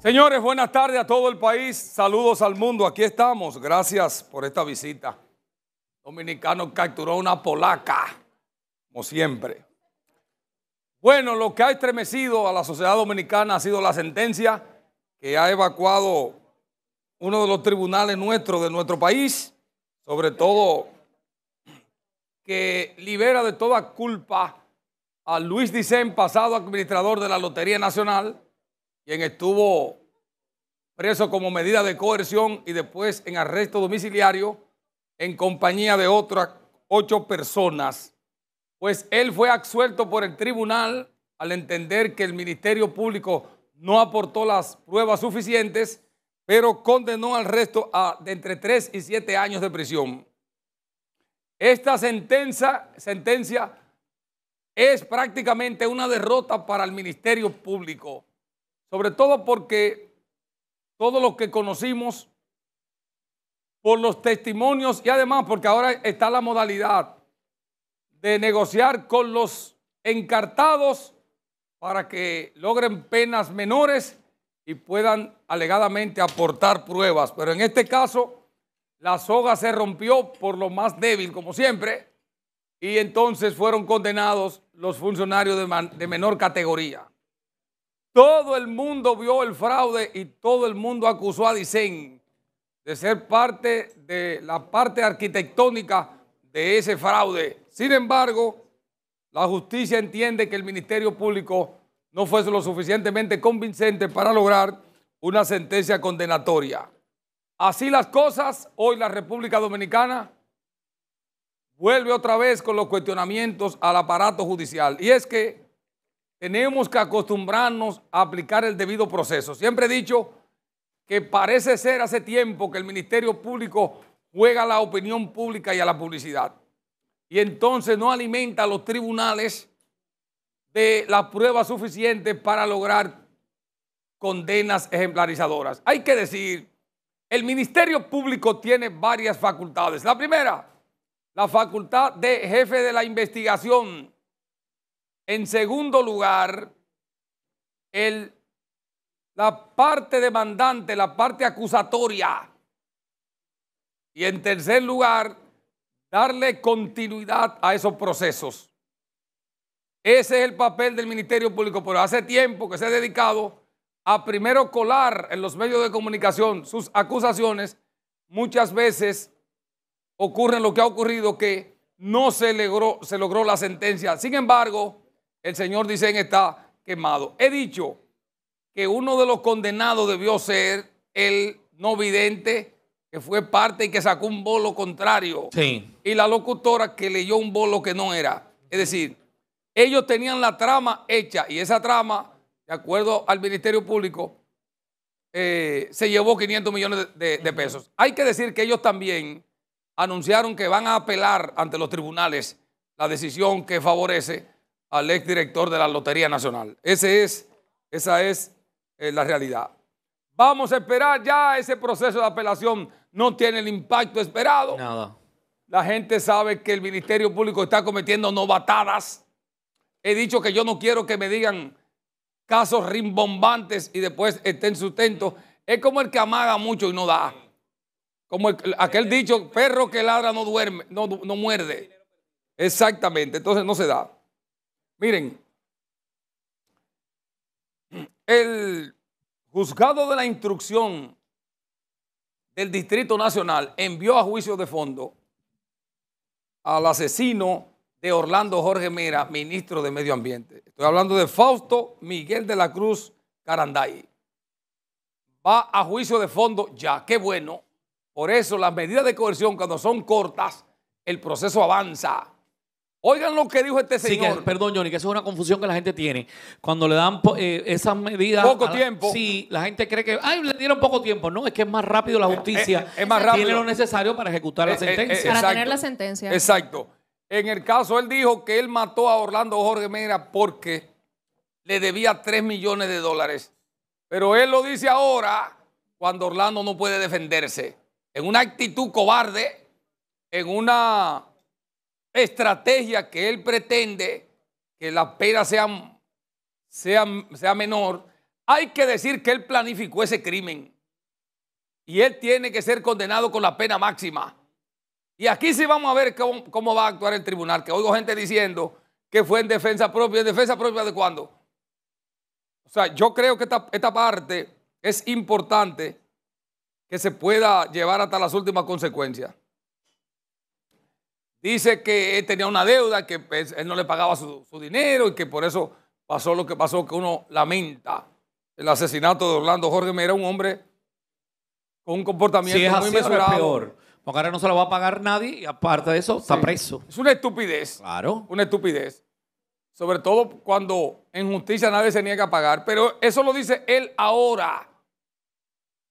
Señores, buenas tardes a todo el país. Saludos al mundo. Aquí estamos. Gracias por esta visita. Dominicano capturó una polaca, como siempre. Bueno, lo que ha estremecido a la sociedad dominicana ha sido la sentencia que ha evacuado uno de los tribunales nuestros de nuestro país, sobre todo que libera de toda culpa a Luis Dicen, pasado administrador de la Lotería Nacional, quien estuvo preso como medida de coerción y después en arresto domiciliario en compañía de otras ocho personas, pues él fue absuelto por el tribunal al entender que el Ministerio Público no aportó las pruebas suficientes, pero condenó al resto a de entre tres y siete años de prisión. Esta sentencia es prácticamente una derrota para el Ministerio Público, sobre todo porque todos los que conocimos por los testimonios y además porque ahora está la modalidad de negociar con los encartados para que logren penas menores y puedan alegadamente aportar pruebas. Pero en este caso, la soga se rompió por lo más débil, como siempre, y entonces fueron condenados los funcionarios de, de menor categoría. Todo el mundo vio el fraude y todo el mundo acusó a Dicen de ser parte de la parte arquitectónica de ese fraude. Sin embargo, la justicia entiende que el Ministerio Público no fue lo suficientemente convincente para lograr una sentencia condenatoria. Así las cosas, hoy la República Dominicana vuelve otra vez con los cuestionamientos al aparato judicial. Y es que tenemos que acostumbrarnos a aplicar el debido proceso. Siempre he dicho que parece ser hace tiempo que el Ministerio Público juega a la opinión pública y a la publicidad. Y entonces no alimenta a los tribunales de la prueba suficiente para lograr condenas ejemplarizadoras. Hay que decir, el Ministerio Público tiene varias facultades. La primera, la facultad de jefe de la investigación en segundo lugar, la parte demandante, la parte acusatoria. Y en tercer lugar, darle continuidad a esos procesos. Ese es el papel del Ministerio Público, pero hace tiempo que se ha dedicado a primero colar en los medios de comunicación sus acusaciones. Muchas veces ocurre lo que ha ocurrido, que no se logró, se logró la sentencia. Sin embargo, el Señor Dicen está quemado. He dicho que uno de los condenados debió ser el no vidente que fue parte y que sacó un bolo contrario. Sí. Y la locutora que leyó un bolo que no era. Es decir, ellos tenían la trama hecha y esa trama, de acuerdo al Ministerio Público, eh, se llevó 500 millones de pesos. Hay que decir que ellos también anunciaron que van a apelar ante los tribunales la decisión que favorece al director de la Lotería Nacional. esa es eh, la realidad. Vamos a esperar ya ese proceso de apelación. No tiene el impacto esperado. Nada. La gente sabe que el Ministerio Público está cometiendo novatadas. He dicho que yo no quiero que me digan casos rimbombantes y después estén sustentos. Es como el que amaga mucho y no da. Como aquel dicho, perro que ladra no duerme, no muerde. Exactamente, entonces no se da. Miren, el juzgado de la instrucción del Distrito Nacional envió a juicio de fondo al asesino de Orlando Jorge Mera, ministro de Medio Ambiente. Estoy hablando de Fausto Miguel de la Cruz Caranday. Va a juicio de fondo ya, qué bueno. Por eso las medidas de coerción cuando son cortas, el proceso avanza. Oigan lo que dijo este señor. perdón, Johnny, que eso es una confusión que la gente tiene. Cuando le dan eh, esas medidas. Poco tiempo. Sí, la gente cree que. Ay, le dieron poco tiempo. No, es que es más rápido la eh, eh, justicia. Es, más rápido. Tiene lo necesario para ejecutar la sentencia. para tener la sentencia. Exacto. En el caso, él dijo que él mató a Orlando Jorge Mera porque le debía 3 millones de dólares. Pero él lo dice ahora cuando Orlando no puede defenderse. En una actitud cobarde, en una estrategia que él pretende que la pena sea, sea, sea menor, hay que decir que él planificó ese crimen. Y él tiene que ser condenado con la pena máxima. Y aquí sí vamos a ver cómo, va a actuar el tribunal, que oigo gente diciendo que fue en defensa propia. ¿En defensa propia de cuándo? O sea, yo creo que esta parte es importante que se pueda llevar hasta las últimas consecuencias. Dice que él tenía una deuda, que pues, él no le pagaba su, dinero y que por eso pasó lo que pasó, que uno lamenta. El asesinato de Orlando Jorge era un hombre con un comportamiento si es peor. Porque ahora no se lo va a pagar nadie y aparte de eso está preso. Es una estupidez. Claro. Una estupidez. Sobre todo cuando en justicia nadie se niega a pagar. Pero eso lo dice él ahora.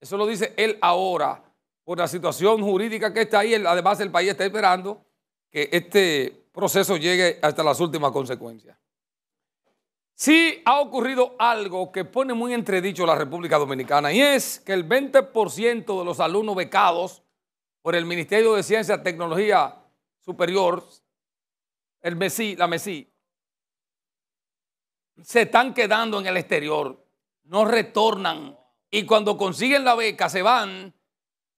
Eso lo dice él ahora. Por la situación jurídica que está ahí, además el país está esperando que este proceso llegue hasta las últimas consecuencias. Sí ha ocurrido algo que pone muy entredicho la República Dominicana y es que el 20% de los alumnos becados por el Ministerio de Ciencia, y Tecnología Superior, el MESI, la MESI, se están quedando en el exterior, no retornan y cuando consiguen la beca se van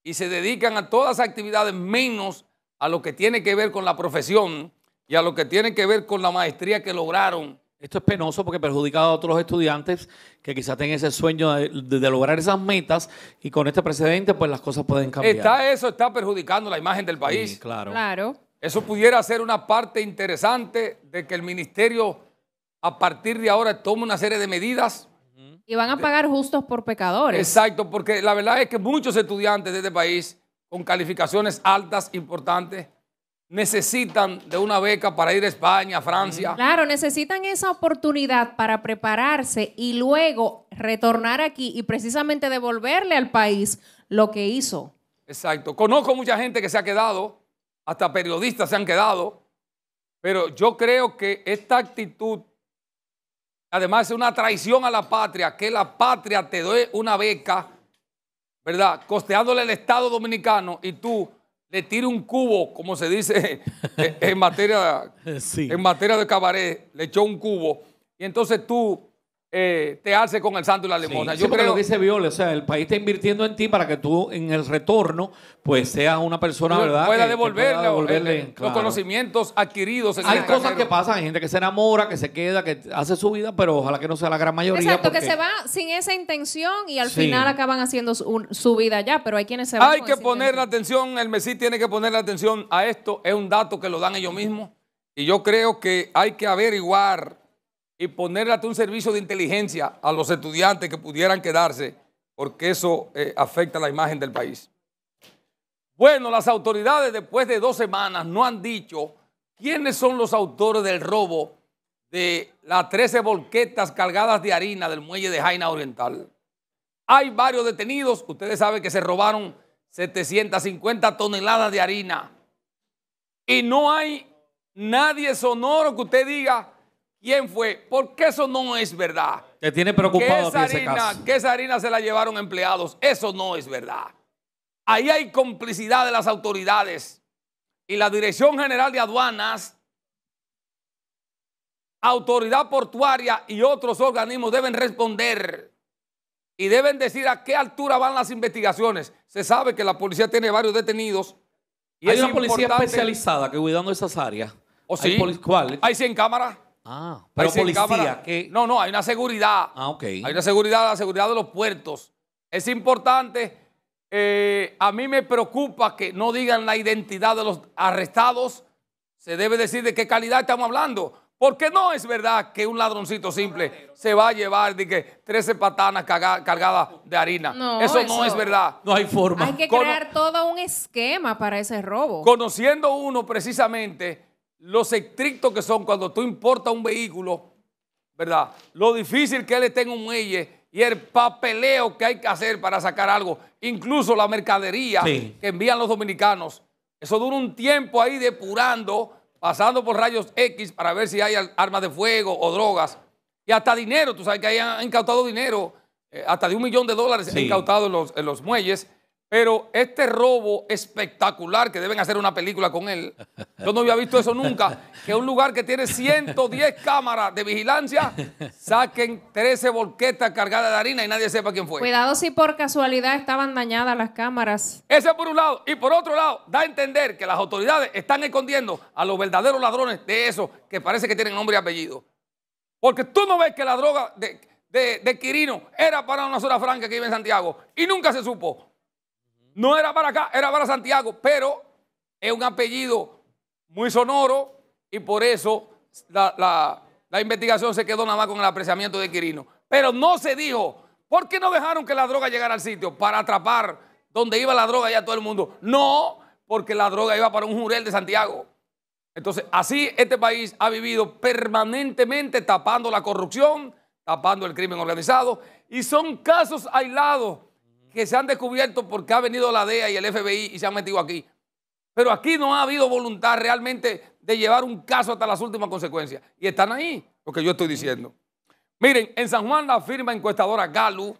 y se dedican a todas las actividades menos a lo que tiene que ver con la profesión y a lo que tiene que ver con la maestría que lograron. Esto es penoso porque perjudica a otros estudiantes que quizás tengan ese sueño de, lograr esas metas y con este precedente pues las cosas pueden cambiar. Está eso, está perjudicando la imagen del país. claro. claro. Eso pudiera ser una parte interesante de que el ministerio a partir de ahora tome una serie de medidas. Y van a pagar justos por pecadores. Exacto, porque la verdad es que muchos estudiantes de este país con calificaciones altas, importantes, necesitan de una beca para ir a España, a Francia. Claro, necesitan esa oportunidad para prepararse y luego retornar aquí y precisamente devolverle al país lo que hizo. Exacto. Conozco mucha gente que se ha quedado, hasta periodistas se han quedado, pero yo creo que esta actitud, además de una traición a la patria, que la patria te dé una beca ¿verdad? Costeándole al Estado dominicano y tú le tiras un cubo, como se dice en, materia, en materia de cabaret, le echó un cubo, y entonces tú eh, te hace con el santo y la limosna. Yo creo lo que dice Viole, o sea, el país está invirtiendo en ti para que tú en el retorno pues seas una persona, ¿verdad? Pueda devolverle, devolverle los conocimientos adquiridos. hay cosas que pasan, hay gente que se enamora, que se queda, que hace su vida, pero ojalá que no sea la gran mayoría. Exacto, que se va sin esa intención y al final acaban haciendo su, vida ya, pero hay quienes se van. Hay que poner la atención, el Messi tiene que poner la atención a esto, es un dato que lo dan ellos mismos y yo creo que hay que averiguar y ponerle hasta un servicio de inteligencia a los estudiantes que pudieran quedarse, porque eso eh, afecta la imagen del país. Bueno, las autoridades después de dos semanas no han dicho quiénes son los autores del robo de las 13 volquetas cargadas de harina del muelle de Jaina Oriental. Hay varios detenidos, ustedes saben que se robaron 750 toneladas de harina. Y no hay nadie sonoro que usted diga, ¿Quién fue? Porque eso no es verdad. Te tiene preocupado que esa, harina, ese caso. que esa harina se la llevaron empleados. Eso no es verdad. Ahí hay complicidad de las autoridades. Y la Dirección General de Aduanas, Autoridad Portuaria y otros organismos deben responder y deben decir a qué altura van las investigaciones. Se sabe que la policía tiene varios detenidos. Y hay una policía especializada que cuidando esas áreas. ¿O ¿Oh, Hay 100 cámaras. Ah, pero policía. que... No, no, hay una seguridad. Ah, ok. Hay una seguridad, la seguridad de los puertos. Es importante. Eh, a mí me preocupa que no digan la identidad de los arrestados. Se debe decir de qué calidad estamos hablando. Porque no es verdad que un ladroncito simple se va a llevar de que 13 patanas cargadas de harina. No, eso, no es verdad. No hay forma. Hay que crear todo un esquema para ese robo. Conociendo uno precisamente los estrictos que son cuando tú importas un vehículo, ¿verdad? Lo difícil que él esté en un muelle y el papeleo que hay que hacer para sacar algo, incluso la mercadería que envían los dominicanos. Eso dura un tiempo ahí depurando, pasando por rayos X para ver si hay armas de fuego o drogas. Y hasta dinero, tú sabes que ahí han incautado dinero, eh, hasta de un millón de dólares incautados incautado en los muelles. Pero este robo espectacular, que deben hacer una película con él, yo no había visto eso nunca, que un lugar que tiene 110 cámaras de vigilancia, saquen 13 volquetas cargadas de harina y nadie sepa quién fue. Cuidado si por casualidad estaban dañadas las cámaras. Ese por un lado. Y por otro lado, da a entender que las autoridades están escondiendo a los verdaderos ladrones de esos que parece que tienen nombre y apellido. Porque tú no ves que la droga de, Quirino era para una zona franca que vive en Santiago y nunca se supo. No era para acá, era para Santiago, pero es un apellido muy sonoro y por eso la, investigación se quedó nada más con el apreciamiento de Quirino. Pero no se dijo, ¿por qué no dejaron que la droga llegara al sitio? Para atrapar donde iba la droga y a todo el mundo. No, porque la droga iba para un jurel de Santiago. Entonces, así este país ha vivido permanentemente tapando la corrupción, tapando el crimen organizado, y son casos aislados que se han descubierto porque ha venido la DEA y el FBI y se han metido aquí. Pero aquí no ha habido voluntad realmente de llevar un caso hasta las últimas consecuencias. Y están ahí, lo que yo estoy diciendo. Miren, en San Juan la firma encuestadora GALU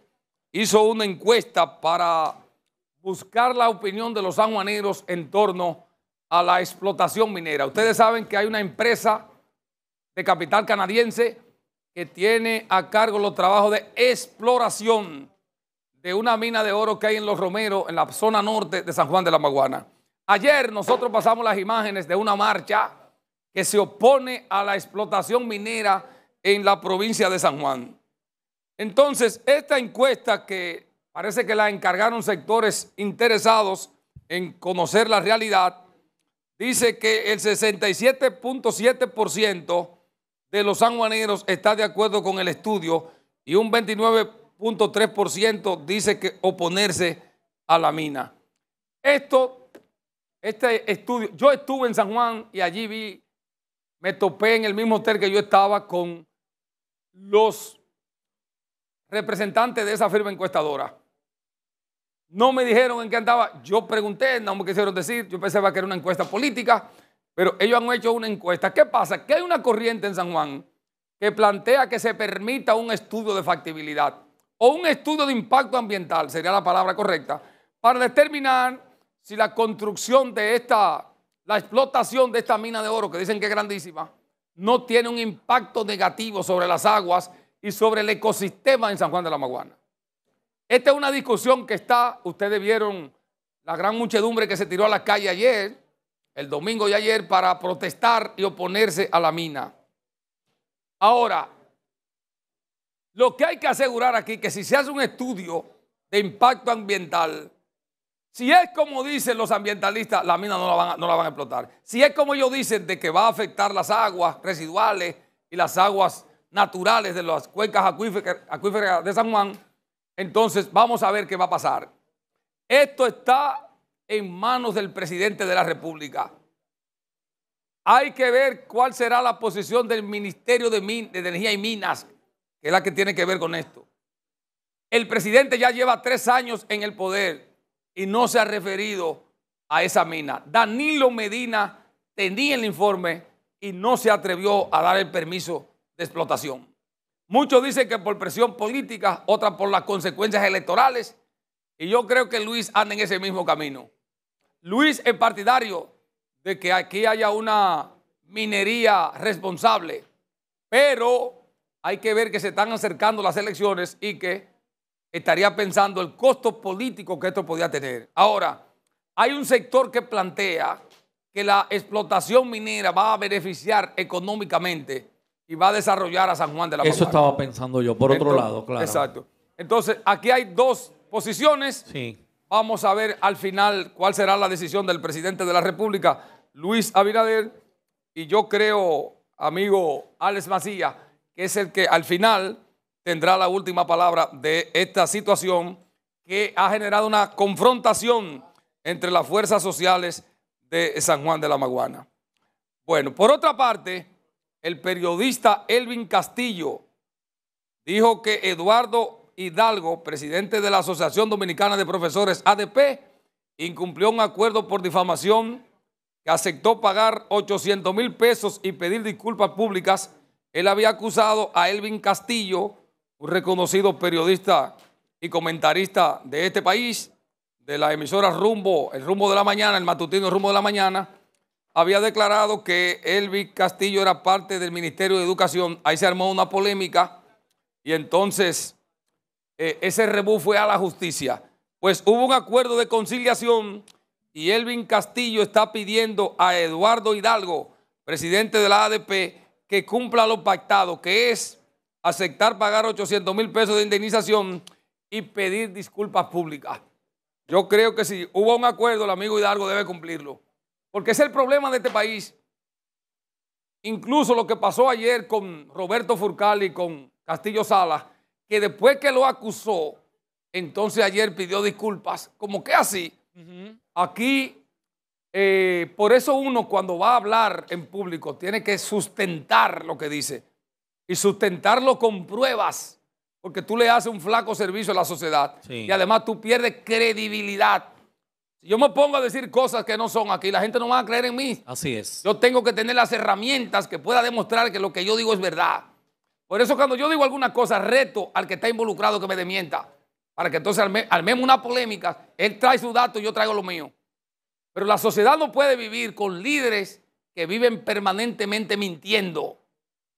hizo una encuesta para buscar la opinión de los sanjuaneros en torno a la explotación minera. Ustedes saben que hay una empresa de capital canadiense que tiene a cargo los trabajos de exploración de una mina de oro que hay en Los Romeros, en la zona norte de San Juan de la Maguana. Ayer nosotros pasamos las imágenes de una marcha que se opone a la explotación minera en la provincia de San Juan. Entonces, esta encuesta que parece que la encargaron sectores interesados en conocer la realidad, dice que el 67.7% de los sanjuaneros está de acuerdo con el estudio y un 29 3% dice que oponerse a la mina. Esto, este estudio, yo estuve en San Juan y allí vi, me topé en el mismo hotel que yo estaba con los representantes de esa firma encuestadora. No me dijeron en qué andaba, yo pregunté, no me quisieron decir, yo pensaba que era una encuesta política, pero ellos han hecho una encuesta. ¿Qué pasa? Que hay una corriente en San Juan que plantea que se permita un estudio de factibilidad o un estudio de impacto ambiental, sería la palabra correcta, para determinar si la construcción de esta, la explotación de esta mina de oro, que dicen que es grandísima, no tiene un impacto negativo sobre las aguas y sobre el ecosistema en San Juan de la Maguana. Esta es una discusión que está, ustedes vieron la gran muchedumbre que se tiró a la calle ayer, el domingo y ayer, para protestar y oponerse a la mina. Ahora, lo que hay que asegurar aquí, que si se hace un estudio de impacto ambiental, si es como dicen los ambientalistas, la mina no la, van a, no la van a explotar. Si es como ellos dicen de que va a afectar las aguas residuales y las aguas naturales de las cuencas acuíferas, de San Juan, entonces vamos a ver qué va a pasar. Esto está en manos del presidente de la República. Hay que ver cuál será la posición del Ministerio de Energía y Minas que es la que tiene que ver con esto. El presidente ya lleva tres años en el poder y no se ha referido a esa mina. Danilo Medina tenía el informe y no se atrevió a dar el permiso de explotación. Muchos dicen que por presión política, otras por las consecuencias electorales. Y yo creo que Luis anda en ese mismo camino. Luis es partidario de que aquí haya una minería responsable, pero hay que ver que se están acercando las elecciones y que estaría pensando el costo político que esto podía tener. Ahora, hay un sector que plantea que la explotación minera va a beneficiar económicamente y va a desarrollar a San Juan de la Eso estaba pensando yo, por otro lado, claro. Exacto. Entonces, aquí hay dos posiciones. Sí. Vamos a ver al final cuál será la decisión del presidente de la República, Luis Abinader, y yo creo, amigo Alex Macías, que es el que al final tendrá la última palabra de esta situación que ha generado una confrontación entre las fuerzas sociales de San Juan de la Maguana. Bueno, por otra parte, el periodista Elvin Castillo dijo que Eduardo Hidalgo, presidente de la Asociación Dominicana de Profesores ADP, incumplió un acuerdo por difamación que aceptó pagar 800 mil pesos y pedir disculpas públicas él había acusado a Elvin Castillo, un reconocido periodista y comentarista de este país, de la emisora Rumbo, el Rumbo de la Mañana, el matutino Rumbo de la Mañana, había declarado que Elvin Castillo era parte del Ministerio de Educación. Ahí se armó una polémica y entonces eh, ese rebú fue a la justicia. Pues hubo un acuerdo de conciliación y Elvin Castillo está pidiendo a Eduardo Hidalgo, presidente de la ADP, que cumpla lo pactado, que es aceptar pagar 800 mil pesos de indemnización y pedir disculpas públicas. Yo creo que si hubo un acuerdo, el amigo Hidalgo debe cumplirlo. Porque es el problema de este país. Incluso lo que pasó ayer con Roberto Furcal y con Castillo Sala, que después que lo acusó, entonces ayer pidió disculpas. Como que así. Aquí eh, por eso uno cuando va a hablar en público tiene que sustentar lo que dice y sustentarlo con pruebas, porque tú le haces un flaco servicio a la sociedad y además tú pierdes credibilidad. Si yo me pongo a decir cosas que no son aquí, la gente no va a creer en mí. Así es. Yo tengo que tener las herramientas que pueda demostrar que lo que yo digo es verdad. Por eso cuando yo digo alguna cosa, reto al que está involucrado que me demienta, para que entonces al armemos una polémica, él trae su dato y yo traigo lo mío. Pero la sociedad no puede vivir con líderes que viven permanentemente mintiendo,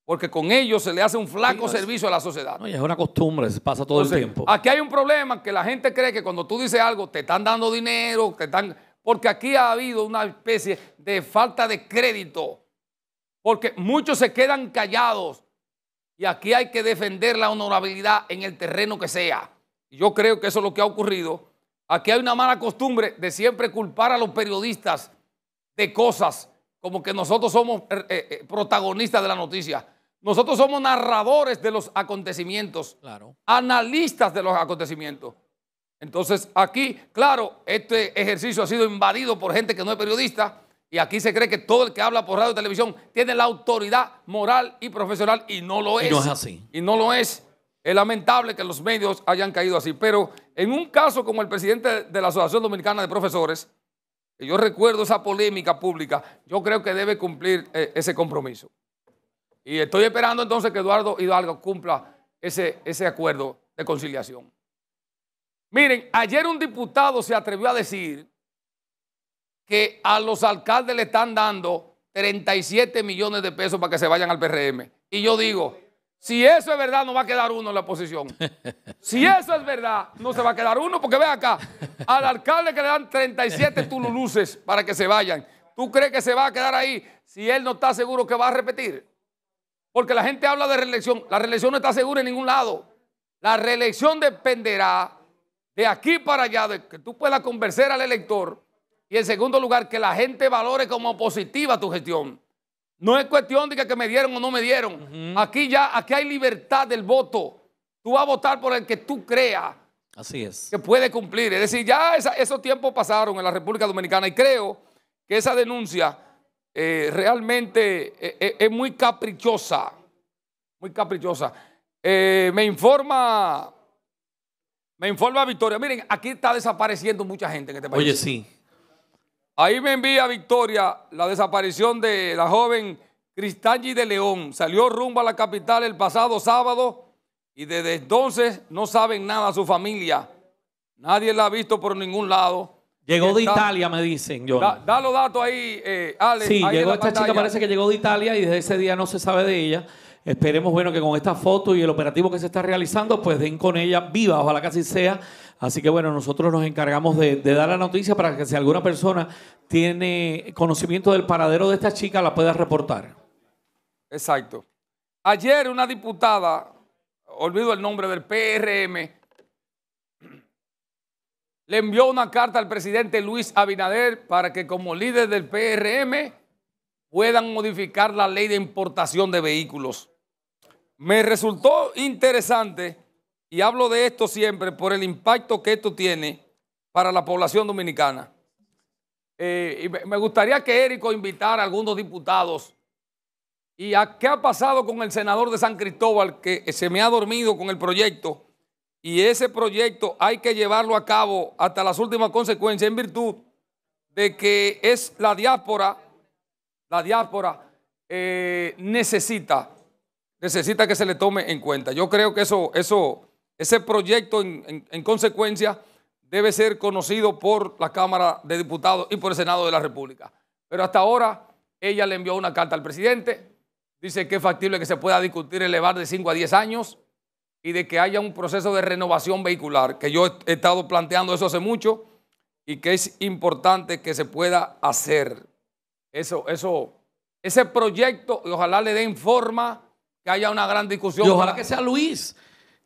porque con ellos se le hace un flaco servicio a la sociedad. No, es una costumbre, se pasa todo el tiempo. Aquí hay un problema que la gente cree que cuando tú dices algo te están dando dinero, te están porque aquí ha habido una especie de falta de crédito, porque muchos se quedan callados y aquí hay que defender la honorabilidad en el terreno que sea. yo creo que eso es lo que ha ocurrido Aquí hay una mala costumbre de siempre culpar a los periodistas de cosas como que nosotros somos eh, eh, eh, protagonistas de la noticia. Nosotros somos narradores de los acontecimientos, claro. analistas de los acontecimientos. Entonces, aquí, claro, este ejercicio ha sido invadido por gente que no es periodista y aquí se cree que todo el que habla por radio y televisión tiene la autoridad moral y profesional y no lo es. Y no es así. Y no lo es. Es lamentable que los medios hayan caído así, pero en un caso como el presidente de la Asociación Dominicana de Profesores, yo recuerdo esa polémica pública, yo creo que debe cumplir eh, ese compromiso. Y estoy esperando entonces que Eduardo Hidalgo cumpla ese, ese acuerdo de conciliación. Miren, ayer un diputado se atrevió a decir que a los alcaldes le están dando 37 millones de pesos para que se vayan al PRM. Y yo digo, si eso es verdad, no va a quedar uno en la oposición. Si eso es verdad, no se va a quedar uno, porque ve acá, al alcalde que le dan 37 tululuces para que se vayan. ¿Tú crees que se va a quedar ahí si él no está seguro que va a repetir? Porque la gente habla de reelección. La reelección no está segura en ningún lado. La reelección dependerá de aquí para allá, de que tú puedas convencer al elector. Y en segundo lugar, que la gente valore como positiva tu gestión. No es cuestión de que, me dieron o no me dieron. Aquí ya, aquí hay libertad del voto. Tú vas a votar por el que tú creas. Así es. Que puede cumplir. Es decir, ya esos tiempos pasaron en la República Dominicana y creo que esa denuncia eh, realmente eh, eh, es muy caprichosa. Muy caprichosa. me informa, me informa Victoria. Miren, aquí está desapareciendo mucha gente en este país. Oye, sí. Ahí me envía Victoria la desaparición de la joven Cristalli de León. Salió rumbo a la capital el pasado sábado y desde entonces no saben nada su familia. Nadie la ha visto por ningún lado. Llegó de Italia, me dicen. Da, los datos ahí, eh, Alex. Sí, llegó esta chica, parece que llegó de Italia y desde ese día no se sabe de ella. Esperemos, bueno, que con esta foto y el operativo que se está realizando, pues den con ella viva, ojalá que así sea. Así que bueno, nosotros nos encargamos de, de dar la noticia para que si alguna persona tiene conocimiento del paradero de esta chica, la pueda reportar. Exacto. Ayer una diputada, olvido el nombre del PRM, le envió una carta al presidente Luis Abinader para que como líder del PRM puedan modificar la ley de importación de vehículos. Me resultó interesante, y hablo de esto siempre por el impacto que esto tiene para la población dominicana. Eh, y me gustaría que Erico invitara a algunos diputados. ¿Y a qué ha pasado con el senador de San Cristóbal que se me ha dormido con el proyecto? Y ese proyecto hay que llevarlo a cabo hasta las últimas consecuencias en virtud de que es la diáspora, la diáspora eh, necesita necesita que se le tome en cuenta. Yo creo que eso, eso, ese proyecto en, consecuencia debe ser conocido por la Cámara de Diputados y por el Senado de la República. Pero hasta ahora ella le envió una carta al presidente, dice que es factible que se pueda discutir elevar de 5 a 10 años y de que haya un proceso de renovación vehicular, que yo he estado planteando eso hace mucho y que es importante que se pueda hacer. Eso, eso, ese proyecto, ojalá le den forma que haya una gran discusión. ojalá que sea Luis.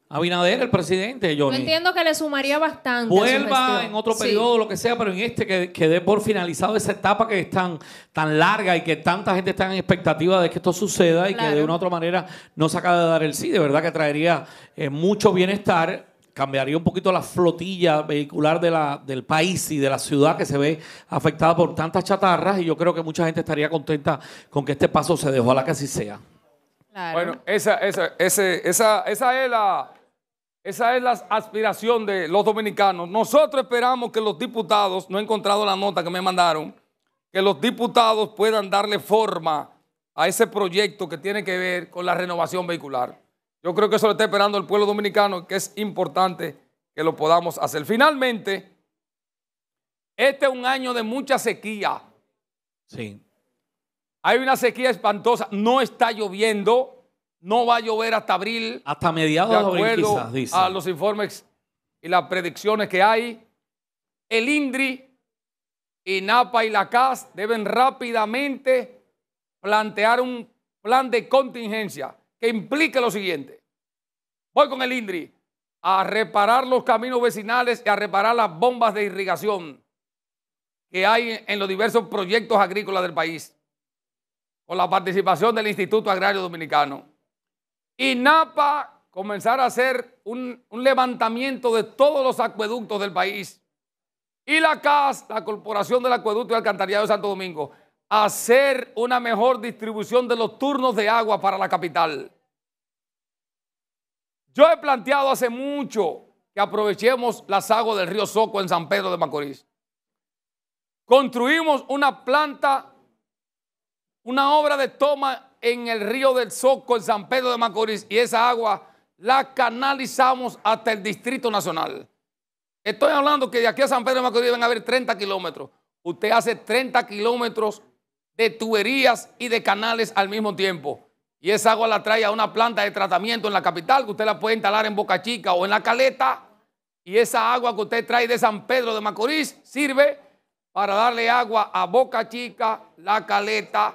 Abinader, el presidente, Yo entiendo que le sumaría bastante. Vuelva en otro periodo, lo que sea, pero en este que, que dé por finalizado esa etapa que es tan, larga y que tanta gente está en expectativa de que esto suceda y que de una u otra manera no se acabe de dar el sí. De verdad que traería eh, mucho bienestar cambiaría un poquito la flotilla vehicular de del país y de la ciudad que se ve afectada por tantas chatarras y yo creo que mucha gente estaría contenta con que este paso se dejó, a la que así sea. Bueno, esa, esa, es la, esa es la aspiración de los dominicanos. Nosotros esperamos que los diputados, no he encontrado la nota que me mandaron, que los diputados puedan darle forma a ese proyecto que tiene que ver con la renovación vehicular. Yo creo que eso lo está esperando el pueblo dominicano, que es importante que lo podamos hacer. Finalmente, este es un año de mucha sequía. Sí. Hay una sequía espantosa, no está lloviendo, no va a llover hasta abril. Hasta mediados de abril, quizás, dice. a los informes y las predicciones que hay. El INDRI, Napa y la CAS deben rápidamente plantear un plan de contingencia que implique lo siguiente. Voy con el INDRI a reparar los caminos vecinales y a reparar las bombas de irrigación que hay en los diversos proyectos agrícolas del país con la participación del Instituto Agrario Dominicano, y Napa comenzar a hacer un, levantamiento de todos los acueductos del país y la CAS, la Corporación del Acueducto y Alcantarillado de Santo Domingo, hacer una mejor distribución de los turnos de agua para la capital. Yo he planteado hace mucho que aprovechemos las aguas del río Soco en San Pedro de Macorís. Construimos una planta una obra de toma en el río del Soco, en San Pedro de Macorís, y esa agua la canalizamos hasta el Distrito Nacional. Estoy hablando que de aquí a San Pedro de Macorís van a haber 30 kilómetros. Usted hace 30 kilómetros de tuberías y de canales al mismo tiempo. Y esa agua la trae a una planta de tratamiento en la capital, que usted la puede instalar en Boca Chica o en la Caleta. Y esa agua que usted trae de San Pedro de Macorís sirve para darle agua a Boca Chica, la Caleta,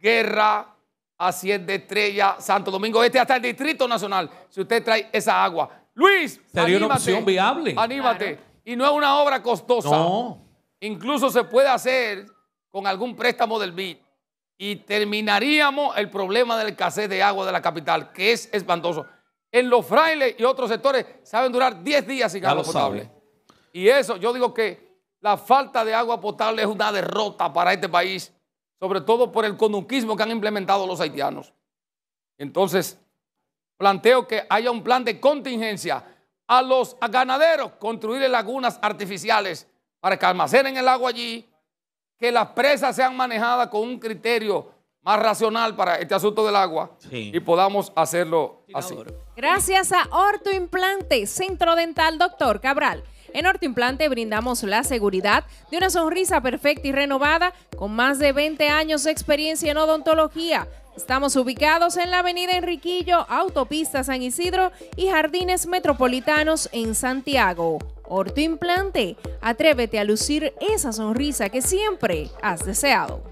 Guerra, Hacienda Estrella, Santo Domingo Este, hasta el Distrito Nacional, si usted trae esa agua. Luis, sería una opción viable. Anímate. Y no es una obra costosa. No. Incluso se puede hacer con algún préstamo del BID y terminaríamos el problema del escasez de agua de la capital, que es espantoso. En los frailes y otros sectores saben durar 10 días sin agua potable. Y eso, yo digo que la falta de agua potable es una derrota para este país sobre todo por el conuquismo que han implementado los haitianos. Entonces, planteo que haya un plan de contingencia a los ganaderos, construir lagunas artificiales para que almacenen el agua allí, que las presas sean manejadas con un criterio más racional para este asunto del agua y podamos hacerlo así. Gracias a Orto Implante Centro Dental, doctor Cabral. En Ortoimplante brindamos la seguridad de una sonrisa perfecta y renovada con más de 20 años de experiencia en odontología. Estamos ubicados en la avenida Enriquillo, autopista San Isidro y Jardines Metropolitanos en Santiago. Ortoimplante, atrévete a lucir esa sonrisa que siempre has deseado.